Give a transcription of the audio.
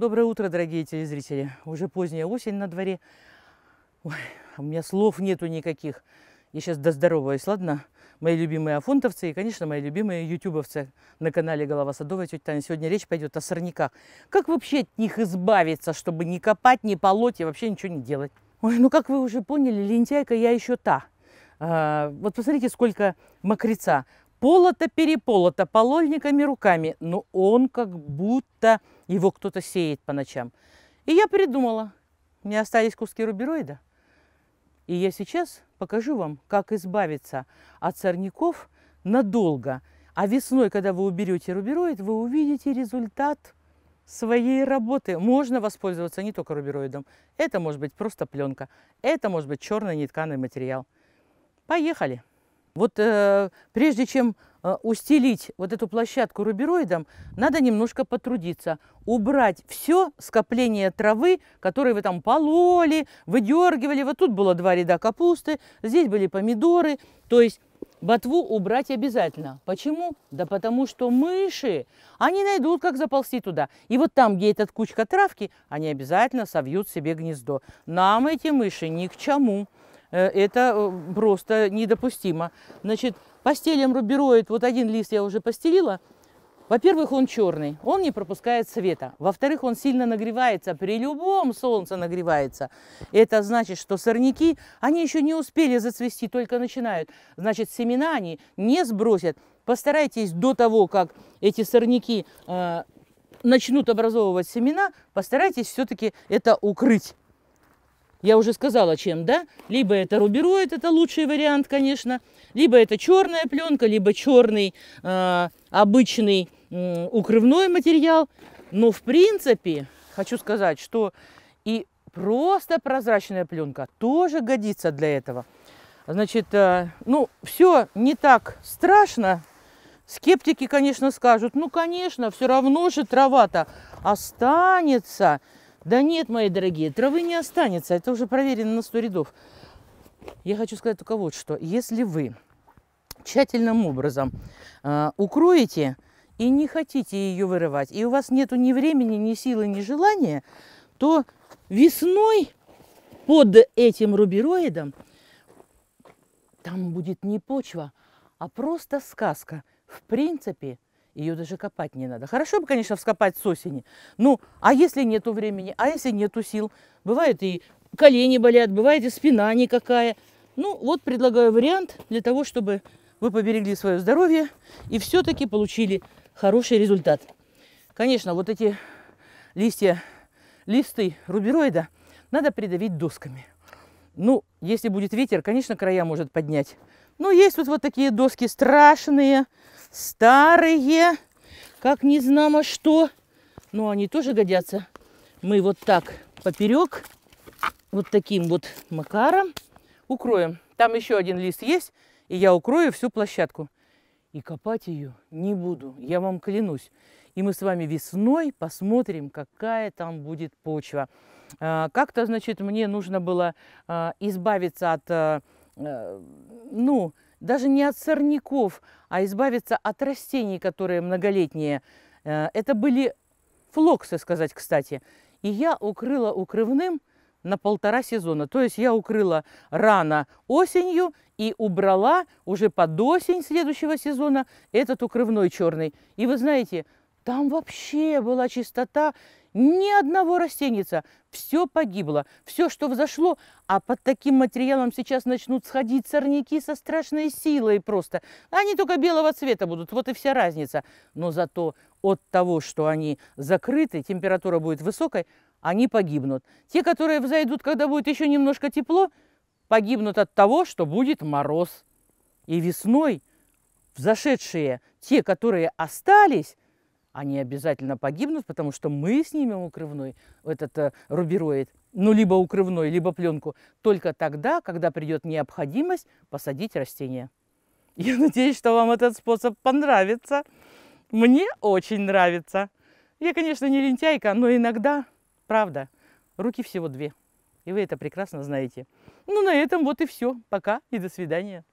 Доброе утро, дорогие телезрители. Уже поздняя осень на дворе. Ой, у меня слов нету никаких. Я сейчас доздороваюсь, ладно? Мои любимые афонтовцы и, конечно, мои любимые ютубовцы на канале «Голова садовая» тетя Таня. Сегодня речь пойдет о сорняках. Как вообще от них избавиться, чтобы не копать, не полоть и вообще ничего не делать? Ой, ну как вы уже поняли, лентяйка я еще та. А, вот посмотрите, сколько мокреца полото-переполото полольниками руками, но он как будто его кто-то сеет по ночам. И я придумала. У меня остались куски рубероида. И я сейчас покажу вам, как избавиться от сорняков надолго. А весной, когда вы уберете рубероид, вы увидите результат своей работы. Можно воспользоваться не только рубероидом. Это может быть просто пленка. Это может быть черный нетканый материал. Поехали! Вот э, прежде чем э, устелить вот эту площадку рубероидом, надо немножко потрудиться. Убрать все скопление травы, которые вы там пололи, выдергивали. Вот тут было два ряда капусты, здесь были помидоры. То есть ботву убрать обязательно. Почему? Да потому что мыши, они найдут, как заползти туда. И вот там, где эта кучка травки, они обязательно совьют себе гнездо. Нам эти мыши ни к чему. Э, это э, просто недопустимо. Значит, постелем рубероид, вот один лист я уже постелила. Во-первых, он черный, он не пропускает света. Во-вторых, он сильно нагревается, при любом солнце нагревается. Это значит, что сорняки, они еще не успели зацвести, только начинают. Значит, семена они не сбросят. Постарайтесь до того, как эти сорняки э, начнут образовывать семена, постарайтесь все-таки это укрыть. Я уже сказала, чем, да? Либо это рубероид, это лучший вариант, конечно. Либо это черная пленка, либо черный э, обычный э, укрывной материал. Но, в принципе, хочу сказать, что и просто прозрачная пленка тоже годится для этого. Значит, э, ну, все не так страшно. Скептики, конечно, скажут, ну, конечно, все равно же трава-то останется. Да нет, мои дорогие, травы не останется. Это уже проверено на 100 рядов. Я хочу сказать только вот что. Если вы тщательным образом э, укроете и не хотите ее вырывать, и у вас нету ни времени, ни силы, ни желания, то весной под этим рубероидом там будет не почва, а просто сказка. В принципе, ее даже копать не надо. Хорошо бы, конечно, вскопать с осени. Ну, а если нету времени, а если нету сил? Бывает и колени болят, бывает и спина никакая. Ну, вот предлагаю вариант для того, чтобы вы поберегли свое здоровье и все-таки получили хороший результат. Конечно, вот эти листья, листы рубероида надо придавить досками. Ну, если будет ветер, конечно, края может поднять. Ну, есть тут вот такие доски страшные, старые, как не знамо что. Но они тоже годятся. Мы вот так поперек, вот таким вот макаром укроем. Там еще один лист есть, и я укрою всю площадку. И копать ее не буду, я вам клянусь. И мы с вами весной посмотрим, какая там будет почва. А, как-то, значит, мне нужно было а, избавиться от а, Э, ну, даже не от сорняков, а избавиться от растений, которые многолетние. Э, это были флоксы, сказать, кстати. И я укрыла укрывным на полтора сезона. То есть я укрыла рано осенью и убрала уже под осень следующего сезона этот укрывной черный. И вы знаете, там вообще была чистота ни одного растенница. Все погибло, все, что взошло, а под таким материалом сейчас начнут сходить сорняки со страшной силой просто. Они только белого цвета будут, вот и вся разница. Но зато от того, что они закрыты, температура будет высокой, они погибнут. Те, которые взойдут, когда будет еще немножко тепло, погибнут от того, что будет мороз. И весной взошедшие, те, которые остались, они обязательно погибнут, потому что мы снимем укрывной, этот э, рубероид, ну, либо укрывной, либо пленку, только тогда, когда придет необходимость посадить растение. Я надеюсь, что вам этот способ понравится. Мне очень нравится. Я, конечно, не лентяйка, но иногда, правда, руки всего две. И вы это прекрасно знаете. Ну, на этом вот и все. Пока и до свидания.